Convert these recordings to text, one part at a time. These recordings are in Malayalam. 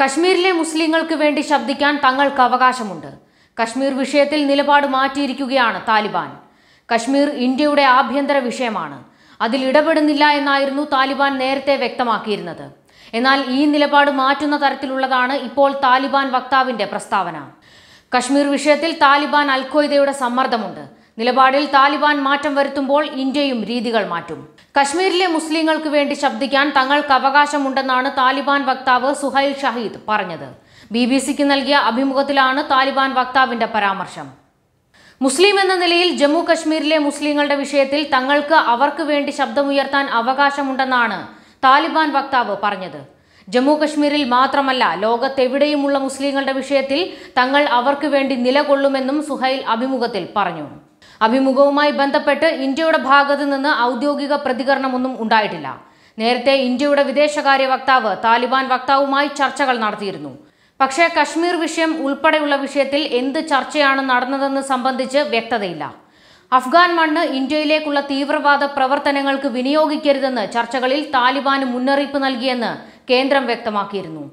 കശ്മീരിലെ മുസ്ലിങ്ങൾക്ക് വേണ്ടി ശബ്ദിക്കാൻ തങ്ങൾക്ക് അവകാശമുണ്ട് കശ്മീർ വിഷയത്തിൽ നിലപാട് മാറ്റിയിരിക്കുകയാണ് താലിബാൻ കശ്മീർ ഇന്ത്യയുടെ ആഭ്യന്തര വിഷയമാണ് അതിൽ ഇടപെടുന്നില്ല എന്നായിരുന്നു താലിബാൻ നേരത്തെ വ്യക്തമാക്കിയിരുന്നത് എന്നാൽ ഈ നിലപാട് മാറ്റുന്ന തരത്തിലുള്ളതാണ് ഇപ്പോൾ താലിബാൻ വക്താവിന്റെ പ്രസ്താവന കശ്മീർ വിഷയത്തിൽ താലിബാൻ അൽഖ്വയ്ദയുടെ സമ്മർദ്ദമുണ്ട് നിലപാടിൽ താലിബാൻ മാറ്റം വരുത്തുമ്പോൾ ഇന്ത്യയും രീതികൾ മാറ്റും കശ്മീരിലെ മുസ്ലിങ്ങൾക്ക് വേണ്ടി ശബ്ദിക്കാൻ തങ്ങൾക്ക് അവകാശമുണ്ടെന്നാണ് താലിബാൻ വക്താവ് സുഹൈൽ ഷഹീദ് പറഞ്ഞത് ബി ബി സിക്ക് നൽകിയ അഭിമുഖത്തിലാണ് താലിബാൻ വക്താവിന്റെ പരാമർശം മുസ്ലിം എന്ന നിലയിൽ ജമ്മു കശ്മീരിലെ മുസ്ലിങ്ങളുടെ വിഷയത്തിൽ തങ്ങൾക്ക് അവർക്ക് വേണ്ടി ശബ്ദമുയർത്താൻ അവകാശമുണ്ടെന്നാണ് താലിബാൻ വക്താവ് പറഞ്ഞത് ജമ്മു കശ്മീരിൽ മാത്രമല്ല ലോകത്തെവിടെയുമുള്ള മുസ്ലിങ്ങളുടെ വിഷയത്തിൽ തങ്ങൾ അവർക്ക് വേണ്ടി നിലകൊള്ളുമെന്നും സുഹൈൽ അഭിമുഖത്തിൽ പറഞ്ഞു അഭിമുഖവുമായി ബന്ധപ്പെട്ട് ഇന്ത്യയുടെ ഭാഗത്തു നിന്ന് ഔദ്യോഗിക പ്രതികരണമൊന്നും ഉണ്ടായിട്ടില്ല നേരത്തെ ഇന്ത്യയുടെ വിദേശകാര്യ വക്താവ് താലിബാൻ വക്താവുമായി ചർച്ചകൾ നടത്തിയിരുന്നു പക്ഷേ കശ്മീർ വിഷയം ഉൾപ്പെടെയുള്ള വിഷയത്തിൽ എന്ത് ചർച്ചയാണ് നടന്നതെന്ന് സംബന്ധിച്ച് വ്യക്തതയില്ല അഫ്ഗാൻ മണ്ണ് ഇന്ത്യയിലേക്കുള്ള തീവ്രവാദ പ്രവർത്തനങ്ങൾക്ക് വിനിയോഗിക്കരുതെന്ന് ചർച്ചകളിൽ താലിബാന് മുന്നറിയിപ്പ് നൽകിയെന്ന് കേന്ദ്രം വ്യക്തമാക്കിയിരുന്നു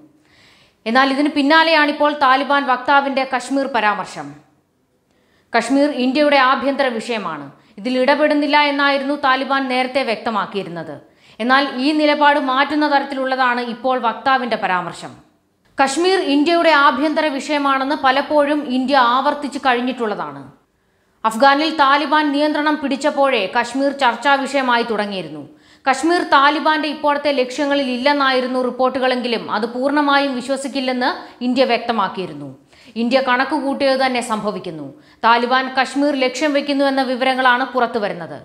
എന്നാൽ ഇതിന് പിന്നാലെയാണിപ്പോൾ താലിബാൻ വക്താവിന്റെ കശ്മീർ പരാമർശം കശ്മീർ ഇന്ത്യയുടെ ആഭ്യന്തര വിഷയമാണ് ഇതിൽ ഇടപെടുന്നില്ല എന്നായിരുന്നു താലിബാൻ നേരത്തെ വ്യക്തമാക്കിയിരുന്നത് എന്നാൽ ഈ നിലപാട് മാറ്റുന്ന തരത്തിലുള്ളതാണ് ഇപ്പോൾ വക്താവിന്റെ പരാമർശം കശ്മീർ ഇന്ത്യയുടെ ആഭ്യന്തര വിഷയമാണെന്ന് പലപ്പോഴും ഇന്ത്യ ആവർത്തിച്ചു കഴിഞ്ഞിട്ടുള്ളതാണ് അഫ്ഗാനിൽ താലിബാൻ നിയന്ത്രണം പിടിച്ചപ്പോഴേ കശ്മീർ ചർച്ചാ വിഷയമായി തുടങ്ങിയിരുന്നു കശ്മീർ താലിബാന്റെ ഇപ്പോഴത്തെ ലക്ഷ്യങ്ങളിൽ ഇല്ലെന്നായിരുന്നു റിപ്പോർട്ടുകളെങ്കിലും അത് പൂർണ്ണമായും വിശ്വസിക്കില്ലെന്ന് ഇന്ത്യ വ്യക്തമാക്കിയിരുന്നു ഇന്ത്യ കണക്ക് കൂട്ടിയത് തന്നെ സംഭവിക്കുന്നു താലിബാൻ കശ്മീർ ലക്ഷ്യം വെക്കുന്നു എന്ന വിവരങ്ങളാണ് പുറത്തു വരുന്നത്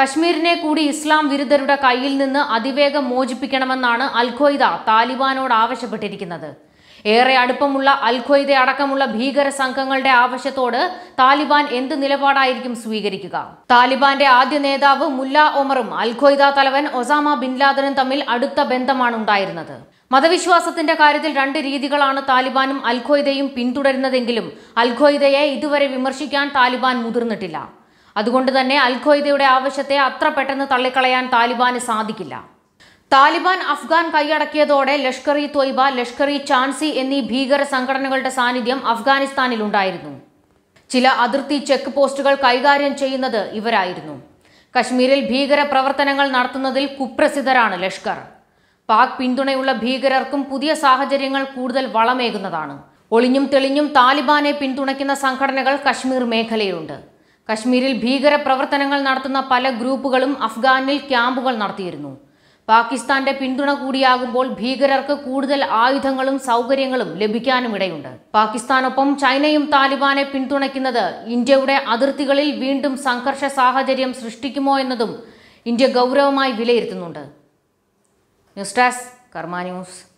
കശ്മീരിനെ കൂടി ഇസ്ലാം വിരുദ്ധരുടെ കയ്യിൽ നിന്ന് അതിവേഗം മോചിപ്പിക്കണമെന്നാണ് അൽഖോയ്ദ താലിബാനോട് ആവശ്യപ്പെട്ടിരിക്കുന്നത് ഏറെ അടുപ്പമുള്ള അൽഖ്വയ്ദ അടക്കമുള്ള ഭീകര സംഘങ്ങളുടെ ആവശ്യത്തോട് താലിബാൻ എന്ത് നിലപാടായിരിക്കും സ്വീകരിക്കുക താലിബാന്റെ ആദ്യ നേതാവ് മുല്ല ഒമറും അൽഖ്വയ്ദ തലവൻ ഒസാമ ബിൻ ലാദനും തമ്മിൽ അടുത്ത ബന്ധമാണ് ഉണ്ടായിരുന്നത് മതവിശ്വാസത്തിന്റെ കാര്യത്തിൽ രണ്ട് രീതികളാണ് താലിബാനും അൽഖ്വയ്ദയും പിന്തുടരുന്നതെങ്കിലും അൽഖ്വയ്ദയെ ഇതുവരെ വിമർശിക്കാൻ താലിബാൻ മുതിർന്നിട്ടില്ല അതുകൊണ്ട് തന്നെ അൽഖ്വയ്ദയുടെ ആവശ്യത്തെ അത്ര പെട്ടെന്ന് തള്ളിക്കളയാൻ താലിബാന് സാധിക്കില്ല താലിബാൻ അഫ്ഗാൻ കൈയടക്കിയതോടെ ലഷ്കർ ഇ ത്വയ്ബ ലഷ്കർ ഇ ചാൻസി എന്നീ ഭീകര സംഘടനകളുടെ സാന്നിധ്യം അഫ്ഗാനിസ്ഥാനിലുണ്ടായിരുന്നു ചില അതിർത്തി ചെക്ക് പോസ്റ്റുകൾ കൈകാര്യം ചെയ്യുന്നത് ഇവരായിരുന്നു കശ്മീരിൽ ഭീകര പ്രവർത്തനങ്ങൾ നടത്തുന്നതിൽ കുപ്രസിദ്ധരാണ് ലഷ്കർ പാക് പിന്തുണയുള്ള ഭീകരർക്കും പുതിയ സാഹചര്യങ്ങൾ കൂടുതൽ വളമേകുന്നതാണ് ഒളിഞ്ഞും തെളിഞ്ഞും താലിബാനെ പിന്തുണയ്ക്കുന്ന സംഘടനകൾ കശ്മീർ മേഖലയിലുണ്ട് കശ്മീരിൽ ഭീകര പ്രവർത്തനങ്ങൾ നടത്തുന്ന പല ഗ്രൂപ്പുകളും അഫ്ഗാനിൽ ക്യാമ്പുകൾ നടത്തിയിരുന്നു പാകിസ്ഥാന്റെ പിന്തുണ കൂടിയാകുമ്പോൾ ഭീകരർക്ക് കൂടുതൽ ആയുധങ്ങളും സൗകര്യങ്ങളും ലഭിക്കാനും ഇടയുണ്ട് പാകിസ്ഥാനൊപ്പം ചൈനയും താലിബാനെ പിന്തുണയ്ക്കുന്നത് ഇന്ത്യയുടെ അതിർത്തികളിൽ വീണ്ടും സംഘർഷ സാഹചര്യം സൃഷ്ടിക്കുമോ എന്നതും ഇന്ത്യ ഗൗരവമായി വിലയിരുത്തുന്നുണ്ട് ന്യൂസ് ഡെസ്ക് കർമ്മ ന്യൂസ്